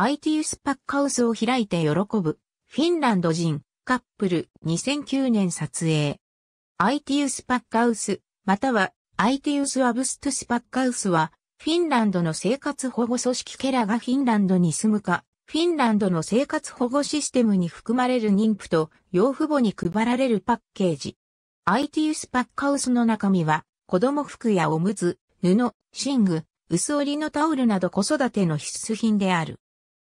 アイティウスパックハウスを開いて喜ぶ、フィンランド人、カップル、2009年撮影。アイティウスパックハウス、または、アイティウス・アブストゥスパックハウスは、フィンランドの生活保護組織ケラがフィンランドに住むか、フィンランドの生活保護システムに含まれる妊婦と養父母に配られるパッケージ。アイティウスパックハウスの中身は、子供服やおむつ、布、寝具、薄織りのタオルなど子育ての必須品である。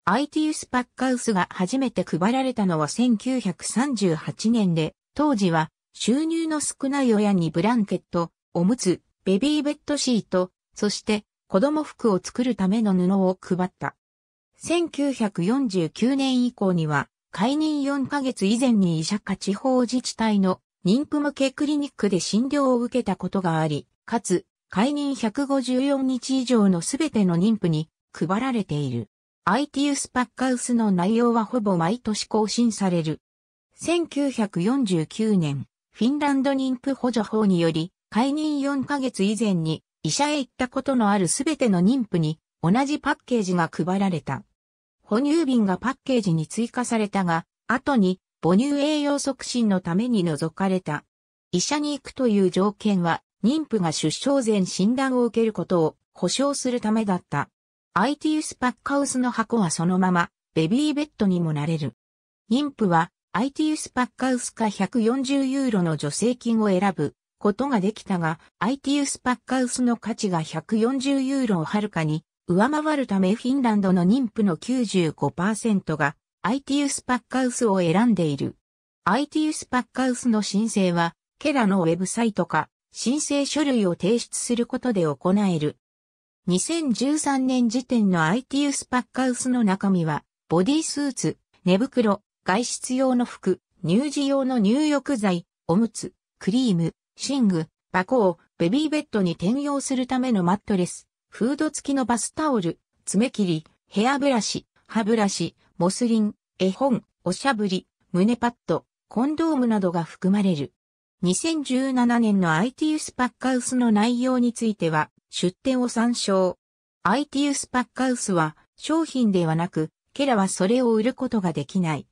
i t u ス・パッカウスが初めて配られたのは1938年で、当時は収入の少ない親にブランケット、おむつ、ベビーベッドシート、そして子供服を作るための布を配った。1949年以降には、解任4ヶ月以前に医者か地方自治体の妊婦向けクリニックで診療を受けたことがあり、かつ、解任154日以上のすべての妊婦に配られている。ITUS パッカウスの内容はほぼ毎年更新される。1949年、フィンランド妊婦補助法により、解任4ヶ月以前に医者へ行ったことのあるすべての妊婦に同じパッケージが配られた。哺乳瓶がパッケージに追加されたが、後に母乳栄養促進のために除かれた。医者に行くという条件は、妊婦が出生前診断を受けることを保障するためだった。イティウス・パッカウスの箱はそのまま、ベビーベッドにもなれる。妊婦は、アイティウス・パッカウスか140ユーロの助成金を選ぶことができたが、アイティウス・パッカウスの価値が140ユーロをはるかに上回るためフィンランドの妊婦の95%がアイティウス・パッカウスを選んでいる。アイティウス・パッカウスの申請は、ケラのウェブサイトか申請書類を提出することで行える。2013年時点の ITU スパッカウスの中身は、ボディスーツ、寝袋、外出用の服、乳児用の入浴剤、おむつ、クリーム、寝具、箱をベビーベッドに転用するためのマットレス、フード付きのバスタオル、爪切り、ヘアブラシ、歯ブラシ、モスリン、絵本、おしゃぶり、胸パッド、コンドームなどが含まれる。2017年の ITU スパッカウスの内容については、出店を参照。アイティウス・パッカウスは商品ではなく、ケラはそれを売ることができない。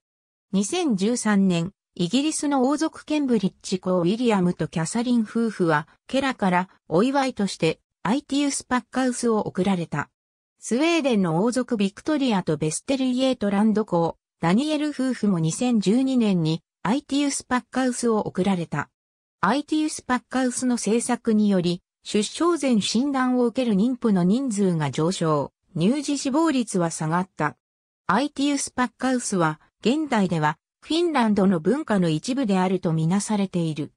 2013年、イギリスの王族ケンブリッジ公ウィリアムとキャサリン夫婦は、ケラからお祝いとしてアイティウス・パッカウスを贈られた。スウェーデンの王族ビクトリアとベステル・イエートランド公、ダニエル夫婦も2012年にアイティウス・パッカウスを贈られた。アイティウス・パッカウスの制作により、出生前診断を受ける妊婦の人数が上昇、乳児死亡率は下がった。アイティウス・パッカウスは、現代では、フィンランドの文化の一部であるとみなされている。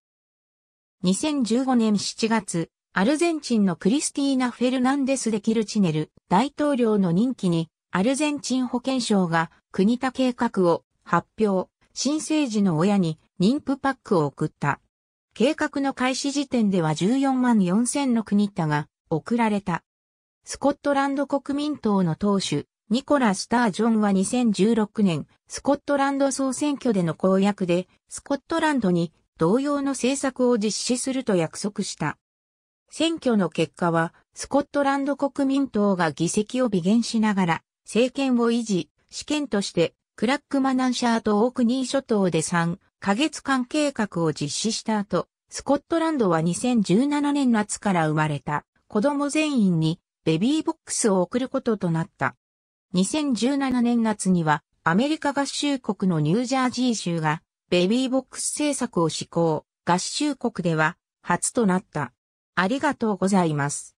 2015年7月、アルゼンチンのクリスティーナ・フェルナンデス・デ・キルチネル大統領の任期に、アルゼンチン保健省が国田計画を発表、新生児の親に妊婦パックを送った。計画の開始時点では14万4 0 0の国だが、送られた。スコットランド国民党の党首、ニコラ・スタージョンは2016年、スコットランド総選挙での公約で、スコットランドに同様の政策を実施すると約束した。選挙の結果は、スコットランド国民党が議席を微減しながら、政権を維持、試験として、クラックマナンシャーとオークニー諸島で3、過月間計画を実施した後、スコットランドは2017年夏から生まれた子供全員にベビーボックスを送ることとなった。2017年夏にはアメリカ合衆国のニュージャージー州がベビーボックス政策を施行、合衆国では初となった。ありがとうございます。